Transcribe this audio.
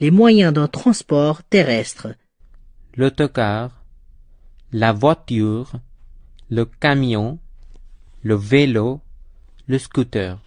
les moyens d'un transport terrestre. L'autocar, la voiture, le camion, le vélo, le scooter.